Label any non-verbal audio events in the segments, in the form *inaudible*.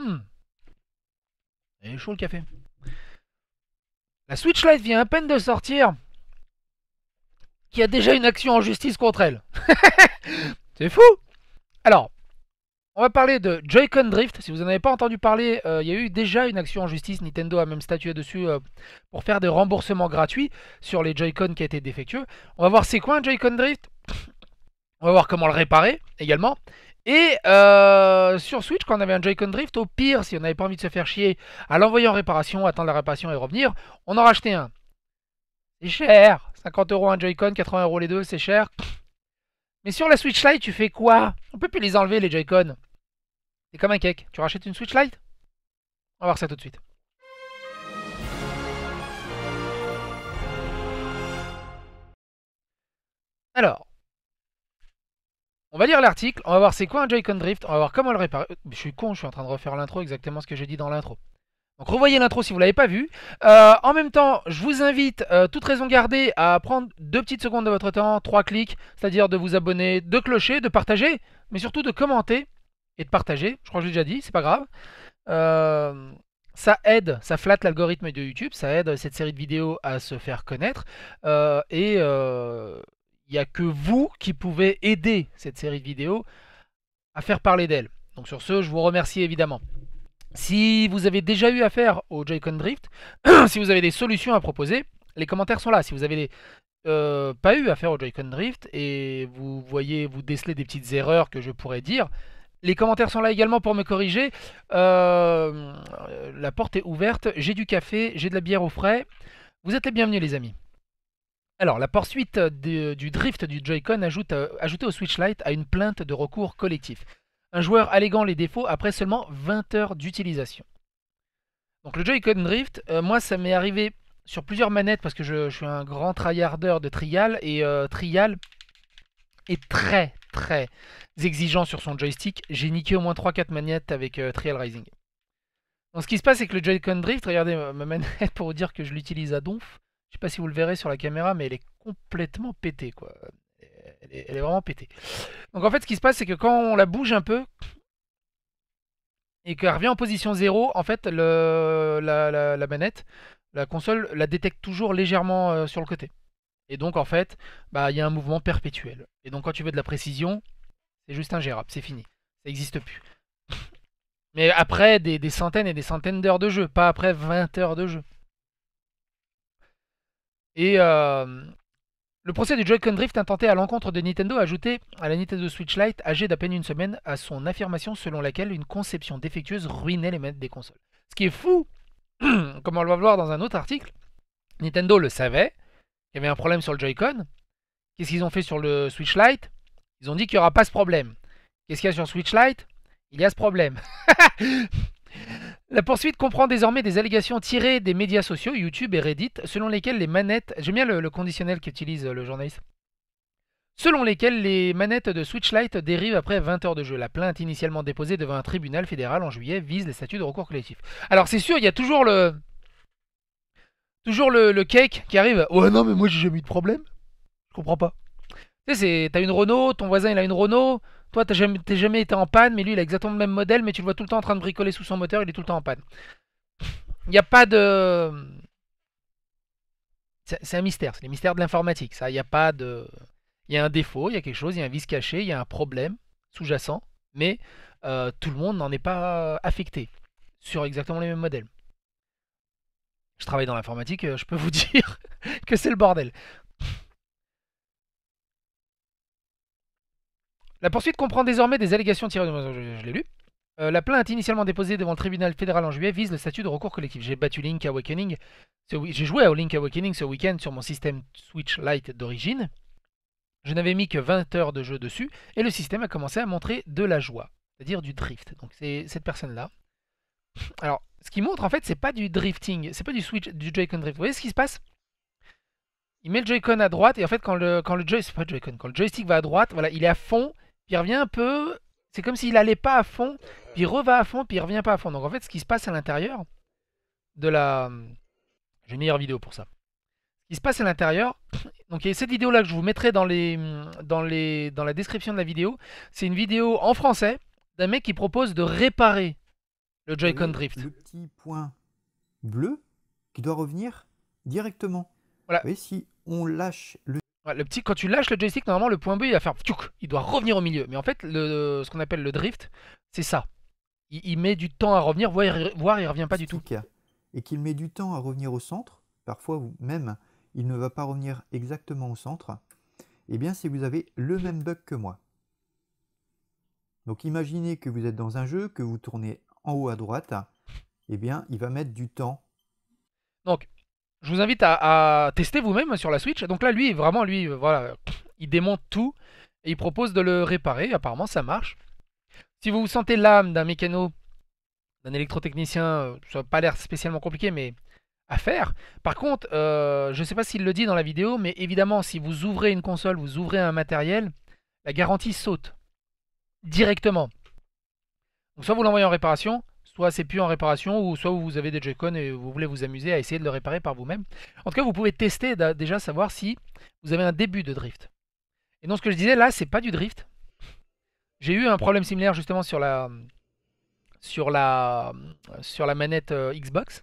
Il hmm. est chaud le café. La Switch Lite vient à peine de sortir. Qui a déjà une action en justice contre elle. *laughs* C'est fou. Alors, on va parler de Joy-Con Drift. Si vous n'avez avez pas entendu parler, euh, il y a eu déjà une action en justice. Nintendo a même statué dessus euh, pour faire des remboursements gratuits sur les Joy-Con qui étaient défectueux. On va voir c'est quoi un Joy-Con Drift. On va voir comment le réparer également. Et euh, sur Switch, quand on avait un Joy-Con Drift, au pire, si on n'avait pas envie de se faire chier à l'envoyer en réparation, attendre la réparation et revenir, on en rachetait un. C'est cher 50 euros un Joy-Con, 80 euros les deux, c'est cher. Mais sur la Switch Lite, tu fais quoi On peut plus les enlever, les Joy-Con. C'est comme un cake. Tu rachètes une Switch Lite On va voir ça tout de suite. Alors, on va lire l'article, on va voir c'est quoi un joy Drift, on va voir comment le réparer. Euh, je suis con, je suis en train de refaire l'intro, exactement ce que j'ai dit dans l'intro. Donc revoyez l'intro si vous ne l'avez pas vu. Euh, en même temps, je vous invite, euh, toute raison gardée, à prendre deux petites secondes de votre temps, trois clics, c'est-à-dire de vous abonner, de clocher, de partager, mais surtout de commenter et de partager. Je crois que je l'ai déjà dit, c'est pas grave. ça aide, ça flatte l'algorithme de YouTube, ça aide cette série de vidéos à se faire connaître. et, il n'y a que vous qui pouvez aider cette série de vidéos à faire parler d'elle. Donc sur ce, je vous remercie évidemment. Si vous avez déjà eu affaire au Joy-Con Drift, *clears throat* si vous avez des solutions à proposer, les commentaires sont là. Si vous n'avez euh, pas eu affaire au Joy-Con Drift et vous voyez, vous décelez des petites erreurs que je pourrais dire, les commentaires sont là également pour me corriger. Euh, la porte est ouverte, j'ai du café, j'ai de la bière au frais. Vous êtes les bienvenus les amis. Alors, la poursuite du drift du Joy-Con ajoute, euh, au Switch Lite à une plainte de recours collectif. Un joueur alléguant les défauts après seulement 20 heures d'utilisation. Donc le Joy-Con Drift, euh, moi ça m'est arrivé sur plusieurs manettes parce que je, suis un grand tryharder de Trial et euh, Trial est très très exigeant sur son joystick. J'ai niqué au moins 3-4 manettes avec Trial Rising. Donc ce qui se passe c'est que le Joy-Con Drift, regardez ma manette *laughs* pour vous dire que je l'utilise à donf. Je sais pas si vous le verrez sur la caméra, mais elle est complètement pétée, quoi. Elle est, vraiment pétée. Donc en fait, ce qui se passe, c'est que quand on la bouge un peu et qu'elle revient en position zéro, en fait, le, la, manette, la console, la détecte toujours légèrement euh, sur le côté. Et donc, en fait, bah, il y a un mouvement perpétuel. Et donc, quand tu veux de la précision, c'est juste ingérable, c'est fini. Ça n'existe plus. *laughs* Mais après des, des, centaines et des centaines d'heures de jeu, pas après 20 heures de jeu. Et euh, le procès du Joy-Con Drift intenté à l'encontre de Nintendo a ajouté à la Nintendo Switch Lite, âgée d'à peine une semaine, à son affirmation selon laquelle une conception défectueuse ruinait les maîtres des consoles. Ce qui est fou, *clears throat* comme on va voir dans un autre article, Nintendo le savait, il y avait un problème sur le Joy-Con. Qu'est-ce qu'ils ont fait sur le Switch Lite Ils ont dit qu'il n'y aura pas ce problème. Qu'est-ce qu'il y a sur Switch Lite Il y a ce problème. *laughs* La poursuite comprend désormais des allégations tirées des médias sociaux, YouTube et Reddit, selon lesquelles les manettes. J'aime bien le, conditionnel qu'utilise euh, le journaliste. Selon lesquelles les manettes de Switch Lite dérivent après 20 heures de jeu. La plainte initialement déposée devant un tribunal fédéral en juillet vise les statuts de recours collectif. Alors c'est sûr, il y a toujours le. Toujours le, cake qui arrive. Ouais, non, mais moi j'ai jamais eu de problème. Je comprends pas. Tu sais, t'as une Renault, ton voisin il a une Renault. Toi, tu jamais, jamais été en panne, mais lui, il a exactement le même modèle, mais tu le vois tout le temps en train de bricoler sous son moteur, il est tout le temps en panne. Il n'y a pas de. C'est un mystère, c'est les mystères de l'informatique, ça. Il n'y a pas de. Il y a un défaut, il y a quelque chose, il y a un vice caché, il y a un problème sous-jacent, mais euh, tout le monde n'en est pas affecté sur exactement les mêmes modèles. Je travaille dans l'informatique, euh, je peux vous *laughs* dire que c'est le bordel. La poursuite comprend désormais des allégations tirées de... Je, l'ai lu. Euh, la plainte initialement déposée devant le tribunal fédéral en juillet vise le statut de recours collectif. J'ai battu Link Awakening. J'ai joué à Link Awakening ce week-end sur mon système Switch Lite d'origine. Je n'avais mis que 20 heures de jeu dessus et le système a commencé à montrer de la joie, c'est-à-dire du drift. Donc c'est cette personne-là. Alors, ce qui montre en fait, c'est pas du drifting, c'est pas du switch, du Joy-Con drift. Vous voyez ce qui se passe Il met le Joy-Con à droite et en fait, quand le, quand le, joy, joystick va à droite, voilà, il est à fond il revient un peu, c'est comme s'il allait pas à fond, puis il reva à fond, puis il revient pas à fond. Donc en fait, ce qui se passe à l'intérieur de la... J'ai une meilleure vidéo pour ça. Ce qui se passe à l'intérieur, donc il y a cette vidéo-là que je vous mettrai dans, les, dans, dans la description de la vidéo, c'est une vidéo en français d'un mec qui propose de réparer le Joy-Con Drift. Le petit point bleu qui doit revenir directement. Voilà. si on lâche le le petit, quand tu lâches le joystick, normalement, le point B, il va faire tchouk, il doit revenir au milieu. Mais en fait, ce qu'on appelle le drift, c'est ça. Il, met du temps à revenir, voire, il il revient pas du tout. Et qu'il met du temps à revenir au centre, parfois même, il ne va pas revenir exactement au centre. et eh bien, si vous avez le même bug que moi. Donc imaginez que vous êtes dans un jeu, que vous tournez en haut à droite, et eh bien, il va mettre du temps. Donc, je vous invite à, tester vous-même sur la Switch. Donc là, lui, vraiment, lui, euh, voilà, il démonte tout et il propose de le réparer. Apparemment, ça marche. Si vous vous sentez l'âme d'un mécano, d'un électrotechnicien, euh, ça n'a pas l'air spécialement compliqué, mais à faire. Par contre, euh, je ne sais pas s'il le dit dans la vidéo, mais évidemment, si vous ouvrez une console, vous ouvrez un matériel, la garantie saute directement. Donc soit vous l'envoyez en réparation, soit c'est plus en réparation, ou soit vous avez des Joy-Con et vous voulez vous amuser à essayer de le réparer par vous-même. En tout cas, vous pouvez tester déjà savoir si vous avez un début de drift. Et donc ce que je disais là, c'est pas du drift. J'ai eu un problème similaire justement sur la sur la sur la manette euh, Xbox.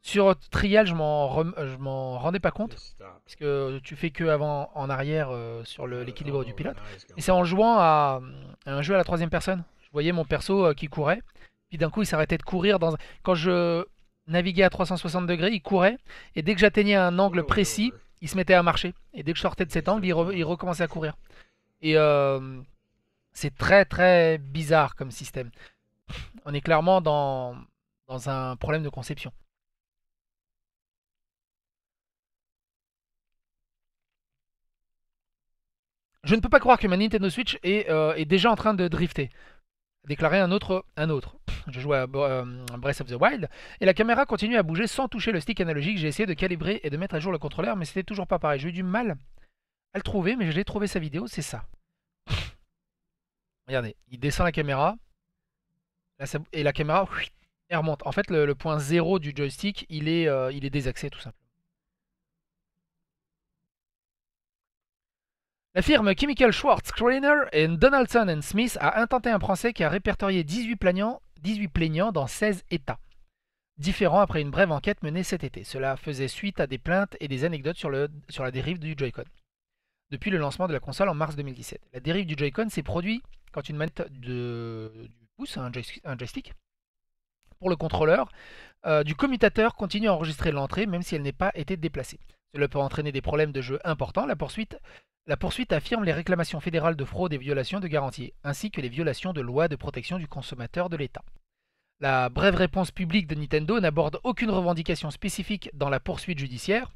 Sur trial, je m'en euh, m'en rendais pas compte parce que tu fais que avant en arrière euh, sur l'équilibre du pilote. Et c'est en jouant à, un jeu à la troisième personne. Je voyais mon perso qui courait puis d'un coup, il s'arrêtait de courir. Dans... Quand je naviguais à 360 degrés, il courait. Et dès que j'atteignais un angle oh, précis, il se mettait à marcher. Et dès que je sortais de cet angle, il, recommençait à courir. Et euh, c'est très très bizarre comme système. On est clairement dans, dans un problème de conception. Je ne peux pas croire que ma Nintendo Switch est, euh, est déjà en train de drifter. Déclarer un autre, un autre. Je jouais à euh, Breath of the Wild et la caméra continue à bouger sans toucher le stick analogique. J'ai essayé de calibrer et de mettre à jour le contrôleur, mais c'était toujours pas pareil. J'ai eu du mal à le trouver, mais j'ai trouvé sa vidéo, c'est ça. Regardez, il descend la caméra et la caméra remonte. En fait, le, point zéro du joystick, il est, euh, il est désaxé tout simplement. La firme Chemical Schwartz, Craner et Donaldson and Smith a intenté un procès qui a répertorié 18 plaignants, 18 plaignants dans 16 États différents après une brève enquête menée cet été. Cela faisait suite à des plaintes et des anecdotes sur, le, sur la dérive du Joy-Con depuis le lancement de la console en mars 2017. La dérive du Joy-Con s'est produite quand une manette de, du pouce, un, un, joystick, pour le contrôleur, euh, du commutateur continue à enregistrer l'entrée même si elle n'est pas été déplacée. Cela peut entraîner des problèmes de jeu importants. La poursuite, affirme les réclamations fédérales de fraude et violations de garantie, ainsi que les violations de lois de protection du consommateur de l'État. La brève réponse publique de Nintendo n'aborde aucune revendication spécifique dans la poursuite judiciaire,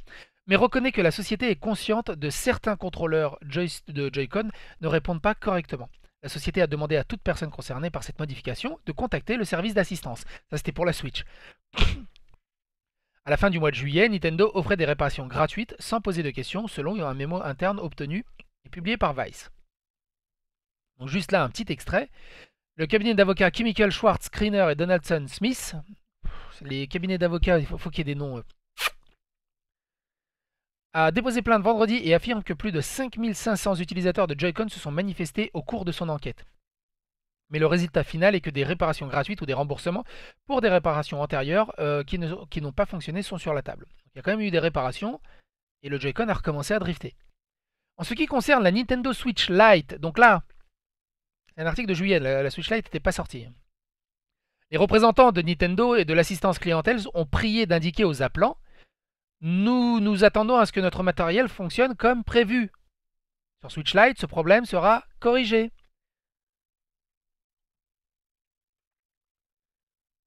mais reconnaît que la société est consciente de certains contrôleurs de Joy-Con ne répondent pas correctement. La société a demandé à toute personne concernée par cette modification de contacter le service d'assistance. Ça, c'était pour la Switch. À la fin du mois de juillet, Nintendo offrait des réparations gratuites sans poser de questions selon un mémo interne obtenu et publié par Vice. Donc juste là un petit extrait. Le cabinet d'avocats Chemical Schwartz, Greener et Donaldson Smith. Les cabinets d'avocats, il faut, qu'il y ait des noms. Euh, a déposé plainte vendredi et affirme que plus de 5500 utilisateurs de Joy-Con se sont manifestés au cours de son enquête. Mais le résultat final est que des réparations gratuites ou des remboursements pour des réparations antérieures euh, qui n'ont pas fonctionné sont sur la table. Il y a quand même eu des réparations et le Joy-Con a recommencé à drifter. En ce qui concerne la Nintendo Switch Lite, donc là, c'est un article de juillet, la, Switch Lite n'était pas sortie. Les représentants de Nintendo et de l'assistance clientèle ont prié d'indiquer aux appelants Nous nous attendons à ce que notre matériel fonctionne comme prévu. Sur Switch Lite, ce problème sera corrigé.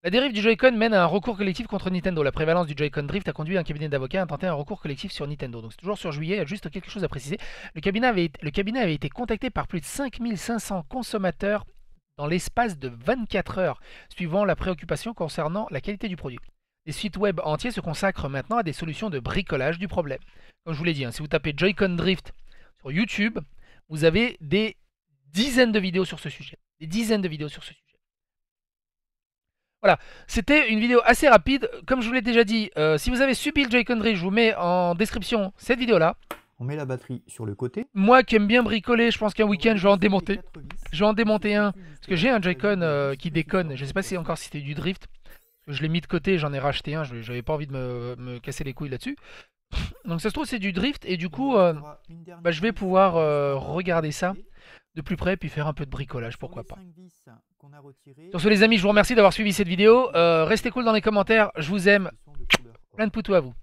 La dérive du Joy-Con mène à un recours collectif contre Nintendo. La prévalence du Joy-Con Drift a conduit un cabinet d'avocats à tenter un recours collectif sur Nintendo. Donc c'est toujours sur juillet, il y a juste quelque chose à préciser. Le cabinet avait, été contacté par plus de 5500 consommateurs dans l'espace de 24 heures, suivant la préoccupation concernant la qualité du produit. Les sites web entiers se consacrent maintenant à des solutions de bricolage du problème. Comme je vous l'ai dit, hein, si vous tapez Joy-Con Drift sur YouTube, vous avez des dizaines de vidéos sur ce sujet. Des dizaines de vidéos sur ce sujet. Voilà, c'était une vidéo assez rapide. Comme je vous l'ai déjà dit, euh, si vous avez subi le Joy-Con je vous mets en description cette vidéo-là. On met la batterie sur le côté. Moi qui aime bien bricoler, je pense qu'un week-end, je vais en démonter. Je vais en démonter un, parce que j'ai un joy euh, qui déconne. Je ne sais pas encore si c'était du drift. Je l'ai mis de côté, j'en ai racheté un, je n'avais pas envie de me casser les couilles là-dessus. Donc ça se trouve c'est du drift et du coup euh, bah, je vais pouvoir euh, regarder ça de plus près puis faire un peu de bricolage pourquoi pas. Sur ce les amis je vous remercie d'avoir suivi cette vidéo. Euh, restez cool dans les commentaires, je vous aime. Plein de poutous à vous.